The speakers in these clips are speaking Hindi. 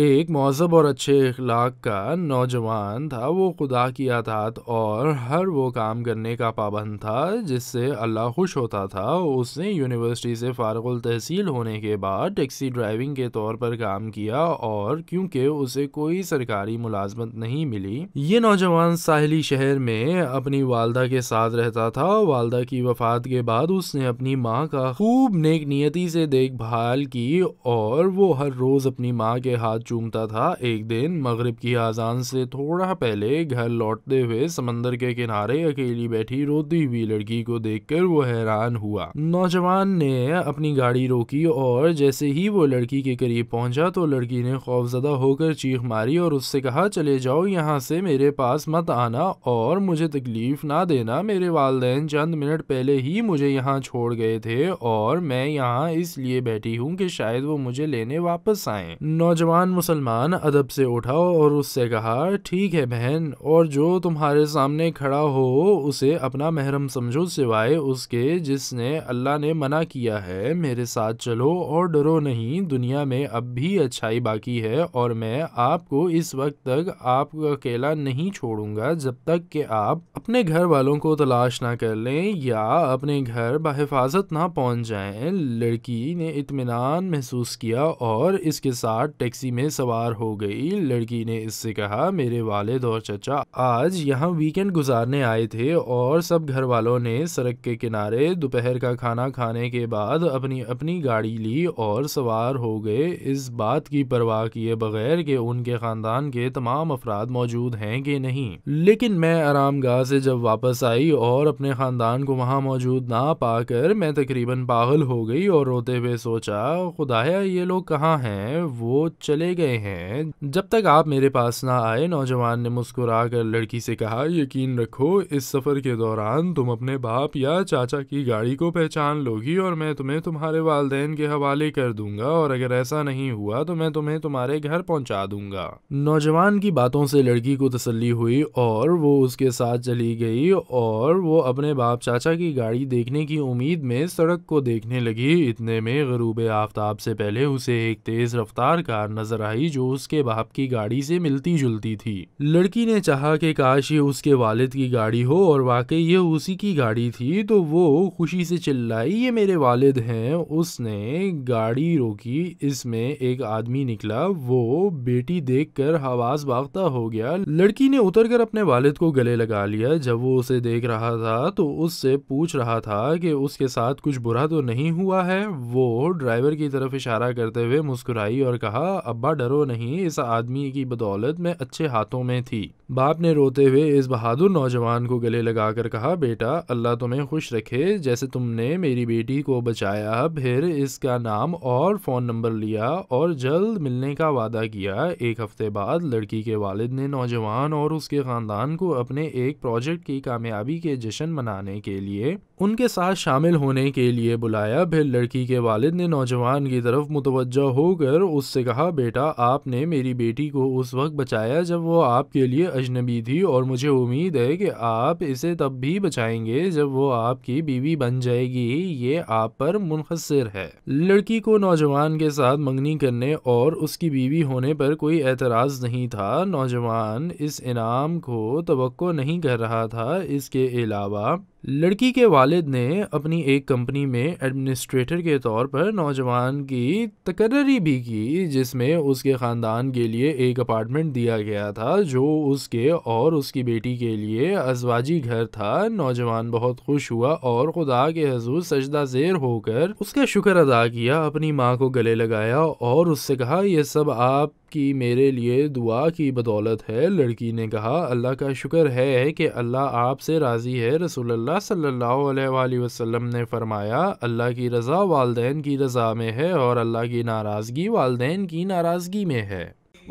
एक महजब और अच्छे अखलाक का नौजवान था वो खुदा की आतात और हर वो काम करने का पाबंद था जिससे अल्लाह खुश होता था उसने यूनिवर्सिटी से फ़ारगुल तहसील होने के बाद टैक्सी ड्राइविंग के तौर पर काम किया और क्योंकि उसे कोई सरकारी मुलाजमत नहीं मिली ये नौजवान साहली शहर में अपनी वालदा के साथ रहता था वालदा की वफात के बाद उसने अपनी माँ का खूब नेक नियति से देखभाल की और वो हर रोज़ अपनी माँ के हाथ चूमता था एक दिन मगरब की आज़ान से थोड़ा पहले घर लौटते हुए समंदर के किनारे अकेली बैठी रोती हुई लड़की को देखकर वो हैरान हुआ नौजवान ने अपनी गाड़ी रोकी और जैसे ही वो लड़की के करीब पहुंचा तो लड़की ने खौफजदा होकर चीख मारी और उससे कहा चले जाओ यहाँ से मेरे पास मत आना और मुझे तकलीफ ना देना मेरे वाले चंद मिनट पहले ही मुझे यहाँ छोड़ गए थे और मैं यहाँ इसलिए बैठी हूँ कि शायद वो मुझे लेने वापस आए नौजवान मुसलमान अदब से उठा और उससे कहा ठीक है बहन और जो तुम्हारे सामने खड़ा हो उसे अपना महरम समझो सिवाय उसके जिसने अल्लाह ने मना किया है मेरे साथ चलो और डरो नहीं दुनिया में अब भी अच्छाई बाकी है और मैं आपको इस वक्त तक आप अकेला नहीं छोड़ूंगा जब तक कि आप अपने घर वालों को तलाश ना कर लें या अपने घर बहिफाजत ना पहुंच जाएं लड़की ने इतमान महसूस किया और इसके साथ टैक्सी में में सवार हो गई लड़की ने इससे कहा मेरे वालिद और चचा आज यहाँ वीकेंड गुजारने आए थे और सब घर वालों ने सड़क के किनारे दोपहर का खाना खाने के बाद अपनी अपनी गाड़ी ली और सवार हो गए इस बात की परवाह किए बगैर कि उनके खानदान के तमाम अफराद मौजूद हैं कि नहीं लेकिन मैं आराम से जब वापस आई और अपने खानदान को वहाँ मौजूद ना पाकर मैं तकरीबन पागल हो गई और रोते हुए सोचा खुदाया ये लोग कहाँ हैं वो चले गए हैं जब तक आप मेरे पास ना आए नौजवान ने मुस्कुरा कर लड़की से कहा यकीन रखो इस सफर के दौरान तुम अपने बाप या चाचा की गाड़ी को पहचान लोगी और मैं तुम्हें तुम्हारे वाले के हवाले कर दूंगा और अगर ऐसा नहीं हुआ तो मैं तुम्हें तुम्हारे घर पहुंचा दूंगा नौजवान की बातों से लड़की को तसली हुई और वो उसके साथ चली गई और वो अपने बाप चाचा की गाड़ी देखने की उम्मीद में सड़क को देखने लगी इतने में गरूब आफ्ताब से पहले उसे एक तेज रफ्तार कार नजर कराई जो उसके बाप की गाड़ी से मिलती जुलती थी लड़की ने चाहा कि काश ये उसके वालिद की गाड़ी हो और वाकई ये उसी की गाड़ी थी तो वो खुशी से चिल्लाई ये मेरे वालिद हैं उसने गाड़ी रोकी इसमें एक आदमी निकला वो बेटी कर हवास बाख्ता हो गया लड़की ने उतर कर अपने वालिद को गले लगा लिया जब वो उसे देख रहा था तो उससे पूछ रहा था कि उसके साथ कुछ बुरा तो नहीं हुआ है वो ड्राइवर की तरफ इशारा करते हुए मुस्कुराई और कहा अब्बा डरो नहीं इस आदमी की बदौलत मैं अच्छे हाथों में थी बाप ने रोते हुए इस बहादुर नौजवान को गले लगाकर कहा बेटा अल्लाह तुम्हें खुश रखे जैसे तुमने मेरी बेटी को बचाया फिर इसका नाम और फ़ोन नंबर लिया और जल्द मिलने का वादा किया एक हफ्ते बाद लड़की के वालिद ने नौजवान और उसके ख़ानदान को अपने एक प्रोजेक्ट की कामयाबी के जश्न मनाने के लिए उनके साथ शामिल होने के लिए बुलाया फिर लड़की के वालिद ने नौजवान की तरफ मुतवजा होकर उससे कहा बेटा बेटा आपने मेरी बेटी को उस वक्त बचाया जब वो आपके लिए अजनबी थी और मुझे उम्मीद है कि आप इसे तब भी बचाएंगे जब वो आपकी बीवी बन जाएगी ये आप पर मुनहसर है लड़की को नौजवान के साथ मंगनी करने और उसकी बीवी होने पर कोई एतराज़ नहीं था नौजवान इस इनाम को तो नहीं कर रहा था इसके अलावा लड़की के वालिद ने अपनी एक कंपनी में एडमिनिस्ट्रेटर के तौर पर नौजवान की तकर्री भी की जिसमें उसके ख़ानदान के लिए एक अपार्टमेंट दिया गया था जो उसके और उसकी बेटी के लिए अजवाजी घर था नौजवान बहुत खुश हुआ और खुदा के हजूर सजदा जेर होकर उसका शुक्र अदा किया अपनी माँ को गले लगाया और उससे कहा यह सब आप की मेरे लिए दुआ की बदौलत है लड़की ने कहा अल्लाह का शुक्र है कि अल्लाह आपसे राज़ी है रसोल्ला सल्ला वसम ने फरमाया अल्लाह की रज़ा वालदेन की रज़ा में है और अल्लाह की नाराज़गी वालदे की नाराज़गी में है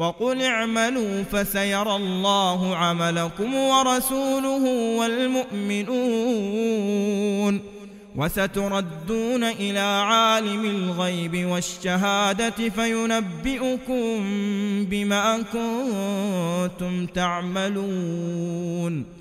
وقل اعملوا فسيرى الله عملكم ورسوله والمؤمنون وستردون إلى عالم الغيب والشهادة فينبئكم بما كنتم تعملون